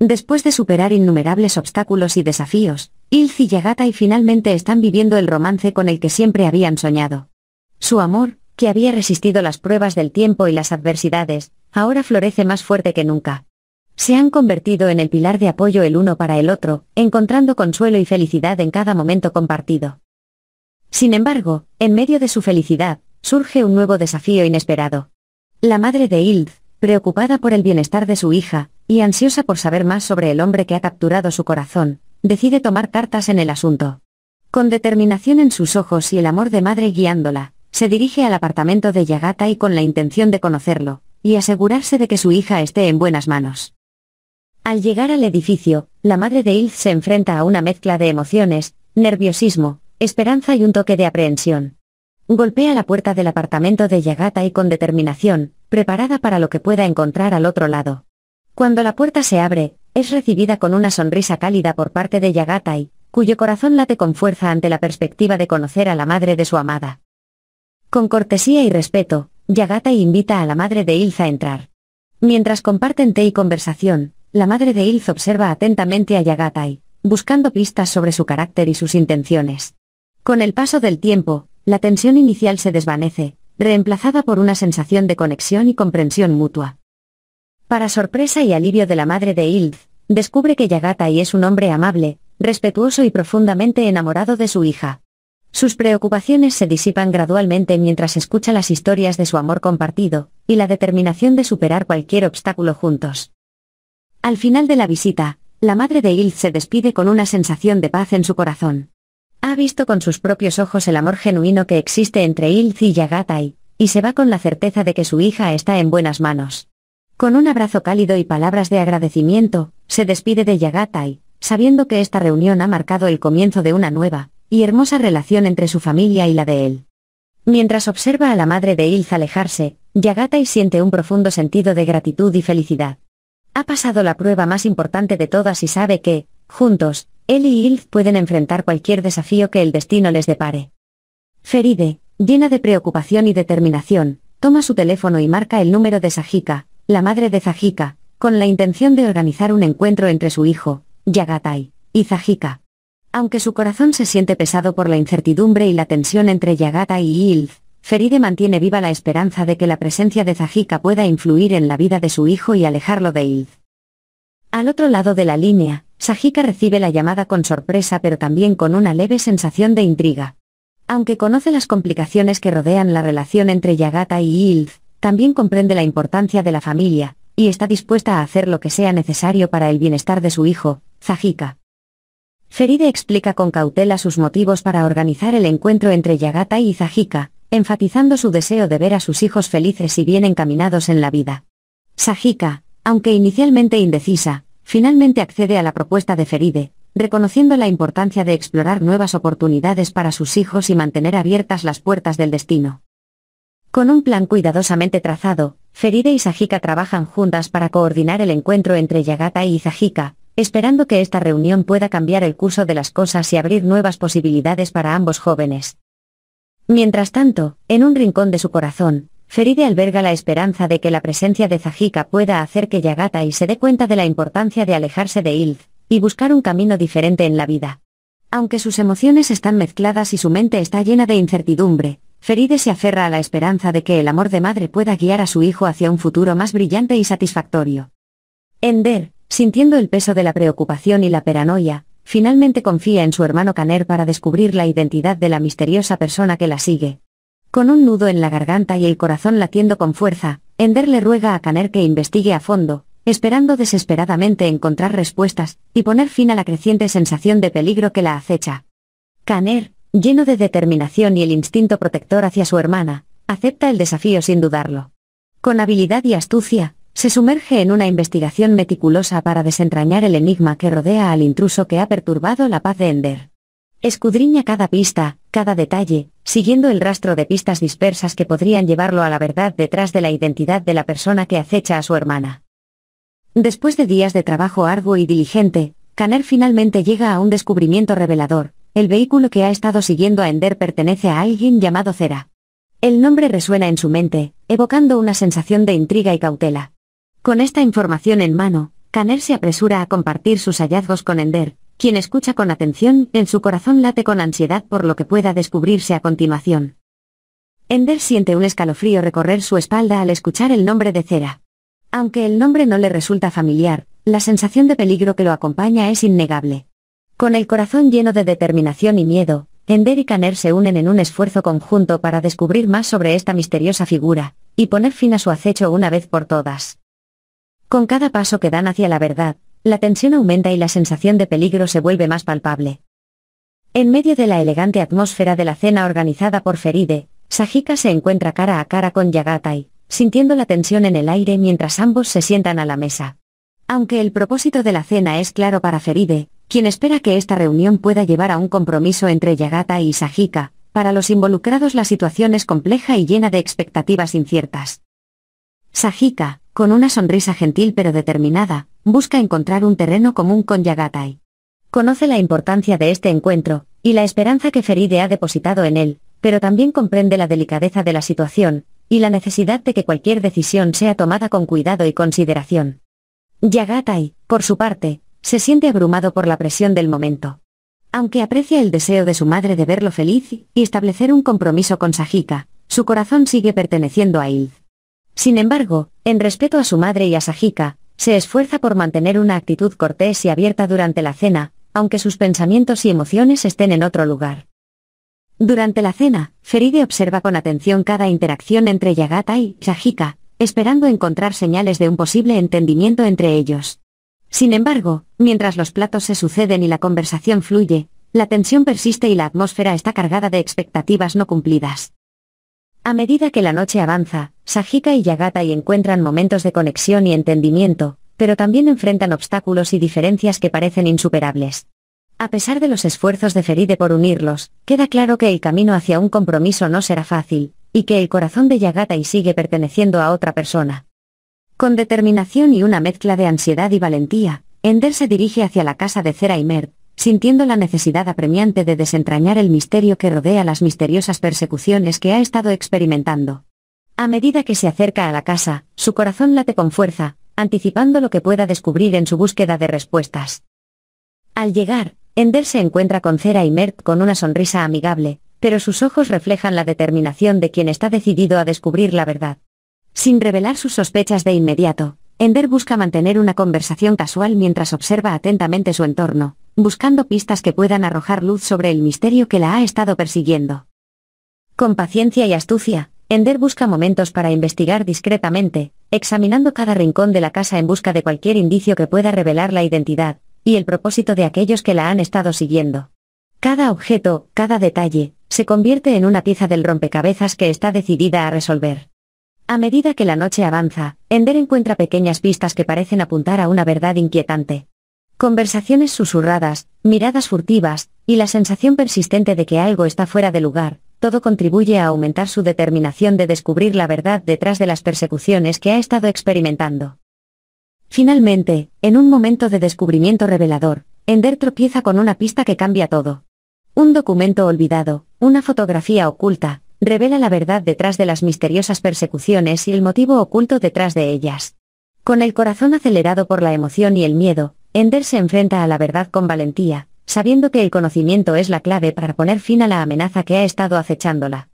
Después de superar innumerables obstáculos y desafíos, Ilz y y finalmente están viviendo el romance con el que siempre habían soñado. Su amor, que había resistido las pruebas del tiempo y las adversidades, ahora florece más fuerte que nunca. Se han convertido en el pilar de apoyo el uno para el otro, encontrando consuelo y felicidad en cada momento compartido. Sin embargo, en medio de su felicidad, surge un nuevo desafío inesperado. La madre de Ilz, Preocupada por el bienestar de su hija, y ansiosa por saber más sobre el hombre que ha capturado su corazón, decide tomar cartas en el asunto. Con determinación en sus ojos y el amor de madre guiándola, se dirige al apartamento de Yagata y con la intención de conocerlo, y asegurarse de que su hija esté en buenas manos. Al llegar al edificio, la madre de Ilse se enfrenta a una mezcla de emociones, nerviosismo, esperanza y un toque de aprehensión. Golpea la puerta del apartamento de Yagata y con determinación, preparada para lo que pueda encontrar al otro lado. Cuando la puerta se abre, es recibida con una sonrisa cálida por parte de Yagatai, cuyo corazón late con fuerza ante la perspectiva de conocer a la madre de su amada. Con cortesía y respeto, Yagatai invita a la madre de Ilza a entrar. Mientras comparten té y conversación, la madre de Ilza observa atentamente a Yagatai, buscando pistas sobre su carácter y sus intenciones. Con el paso del tiempo, la tensión inicial se desvanece, reemplazada por una sensación de conexión y comprensión mutua. Para sorpresa y alivio de la madre de Hild, descubre que y es un hombre amable, respetuoso y profundamente enamorado de su hija. Sus preocupaciones se disipan gradualmente mientras escucha las historias de su amor compartido, y la determinación de superar cualquier obstáculo juntos. Al final de la visita, la madre de Hild se despide con una sensación de paz en su corazón. Ha visto con sus propios ojos el amor genuino que existe entre Ilz y Yagatai, y se va con la certeza de que su hija está en buenas manos. Con un abrazo cálido y palabras de agradecimiento, se despide de Yagatai, sabiendo que esta reunión ha marcado el comienzo de una nueva y hermosa relación entre su familia y la de él. Mientras observa a la madre de Ilz alejarse, Yagatai siente un profundo sentido de gratitud y felicidad. Ha pasado la prueba más importante de todas y sabe que, juntos, él y Ilf pueden enfrentar cualquier desafío que el destino les depare. Feride, llena de preocupación y determinación, toma su teléfono y marca el número de Zajika, la madre de Zajika, con la intención de organizar un encuentro entre su hijo, Yagatai, y Zajika. Aunque su corazón se siente pesado por la incertidumbre y la tensión entre Yagatai y Ilf, Feride mantiene viva la esperanza de que la presencia de Zajika pueda influir en la vida de su hijo y alejarlo de Ilf. Al otro lado de la línea, Sajika recibe la llamada con sorpresa pero también con una leve sensación de intriga. Aunque conoce las complicaciones que rodean la relación entre Yagata y Yild, también comprende la importancia de la familia, y está dispuesta a hacer lo que sea necesario para el bienestar de su hijo, Zajika. Feride explica con cautela sus motivos para organizar el encuentro entre Yagata y Zajika, enfatizando su deseo de ver a sus hijos felices y bien encaminados en la vida. Sajika, aunque inicialmente indecisa, finalmente accede a la propuesta de Feride, reconociendo la importancia de explorar nuevas oportunidades para sus hijos y mantener abiertas las puertas del destino. Con un plan cuidadosamente trazado, Feride y Sajika trabajan juntas para coordinar el encuentro entre Yagata y Zajika, esperando que esta reunión pueda cambiar el curso de las cosas y abrir nuevas posibilidades para ambos jóvenes. Mientras tanto, en un rincón de su corazón, Feride alberga la esperanza de que la presencia de Zajika pueda hacer que y se dé cuenta de la importancia de alejarse de Ilz, y buscar un camino diferente en la vida. Aunque sus emociones están mezcladas y su mente está llena de incertidumbre, Feride se aferra a la esperanza de que el amor de madre pueda guiar a su hijo hacia un futuro más brillante y satisfactorio. Ender, sintiendo el peso de la preocupación y la paranoia, finalmente confía en su hermano Kaner para descubrir la identidad de la misteriosa persona que la sigue, con un nudo en la garganta y el corazón latiendo con fuerza, Ender le ruega a Caner que investigue a fondo, esperando desesperadamente encontrar respuestas, y poner fin a la creciente sensación de peligro que la acecha. Caner, lleno de determinación y el instinto protector hacia su hermana, acepta el desafío sin dudarlo. Con habilidad y astucia, se sumerge en una investigación meticulosa para desentrañar el enigma que rodea al intruso que ha perturbado la paz de Ender. Escudriña cada pista, cada detalle, siguiendo el rastro de pistas dispersas que podrían llevarlo a la verdad detrás de la identidad de la persona que acecha a su hermana. Después de días de trabajo arduo y diligente, Caner finalmente llega a un descubrimiento revelador. El vehículo que ha estado siguiendo a Ender pertenece a alguien llamado Cera. El nombre resuena en su mente, evocando una sensación de intriga y cautela. Con esta información en mano, Caner se apresura a compartir sus hallazgos con Ender, quien escucha con atención, en su corazón late con ansiedad por lo que pueda descubrirse a continuación. Ender siente un escalofrío recorrer su espalda al escuchar el nombre de Cera. Aunque el nombre no le resulta familiar, la sensación de peligro que lo acompaña es innegable. Con el corazón lleno de determinación y miedo, Ender y Caner se unen en un esfuerzo conjunto para descubrir más sobre esta misteriosa figura, y poner fin a su acecho una vez por todas. Con cada paso que dan hacia la verdad, la tensión aumenta y la sensación de peligro se vuelve más palpable. En medio de la elegante atmósfera de la cena organizada por Feride, Sajika se encuentra cara a cara con Yagatai, sintiendo la tensión en el aire mientras ambos se sientan a la mesa. Aunque el propósito de la cena es claro para Feride, quien espera que esta reunión pueda llevar a un compromiso entre Yagata y Sajika, para los involucrados la situación es compleja y llena de expectativas inciertas. Sajika, con una sonrisa gentil pero determinada, busca encontrar un terreno común con Yagatai. Conoce la importancia de este encuentro, y la esperanza que Feride ha depositado en él, pero también comprende la delicadeza de la situación, y la necesidad de que cualquier decisión sea tomada con cuidado y consideración. Yagatai, por su parte, se siente abrumado por la presión del momento. Aunque aprecia el deseo de su madre de verlo feliz y establecer un compromiso con Sajika, su corazón sigue perteneciendo a él sin embargo, en respeto a su madre y a Sajika, se esfuerza por mantener una actitud cortés y abierta durante la cena, aunque sus pensamientos y emociones estén en otro lugar. Durante la cena, Feride observa con atención cada interacción entre Yagata y Sajika, esperando encontrar señales de un posible entendimiento entre ellos. Sin embargo, mientras los platos se suceden y la conversación fluye, la tensión persiste y la atmósfera está cargada de expectativas no cumplidas. A medida que la noche avanza, Sajika y y encuentran momentos de conexión y entendimiento, pero también enfrentan obstáculos y diferencias que parecen insuperables. A pesar de los esfuerzos de Feride por unirlos, queda claro que el camino hacia un compromiso no será fácil, y que el corazón de y sigue perteneciendo a otra persona. Con determinación y una mezcla de ansiedad y valentía, Ender se dirige hacia la casa de Cera y Mert, sintiendo la necesidad apremiante de desentrañar el misterio que rodea las misteriosas persecuciones que ha estado experimentando. A medida que se acerca a la casa, su corazón late con fuerza, anticipando lo que pueda descubrir en su búsqueda de respuestas. Al llegar, Ender se encuentra con Cera y Mert con una sonrisa amigable, pero sus ojos reflejan la determinación de quien está decidido a descubrir la verdad. Sin revelar sus sospechas de inmediato, Ender busca mantener una conversación casual mientras observa atentamente su entorno, buscando pistas que puedan arrojar luz sobre el misterio que la ha estado persiguiendo. Con paciencia y astucia, Ender busca momentos para investigar discretamente, examinando cada rincón de la casa en busca de cualquier indicio que pueda revelar la identidad, y el propósito de aquellos que la han estado siguiendo. Cada objeto, cada detalle, se convierte en una pieza del rompecabezas que está decidida a resolver. A medida que la noche avanza, Ender encuentra pequeñas pistas que parecen apuntar a una verdad inquietante. Conversaciones susurradas, miradas furtivas, y la sensación persistente de que algo está fuera de lugar, todo contribuye a aumentar su determinación de descubrir la verdad detrás de las persecuciones que ha estado experimentando. Finalmente, en un momento de descubrimiento revelador, Ender tropieza con una pista que cambia todo. Un documento olvidado, una fotografía oculta, revela la verdad detrás de las misteriosas persecuciones y el motivo oculto detrás de ellas. Con el corazón acelerado por la emoción y el miedo, Ender se enfrenta a la verdad con valentía, sabiendo que el conocimiento es la clave para poner fin a la amenaza que ha estado acechándola.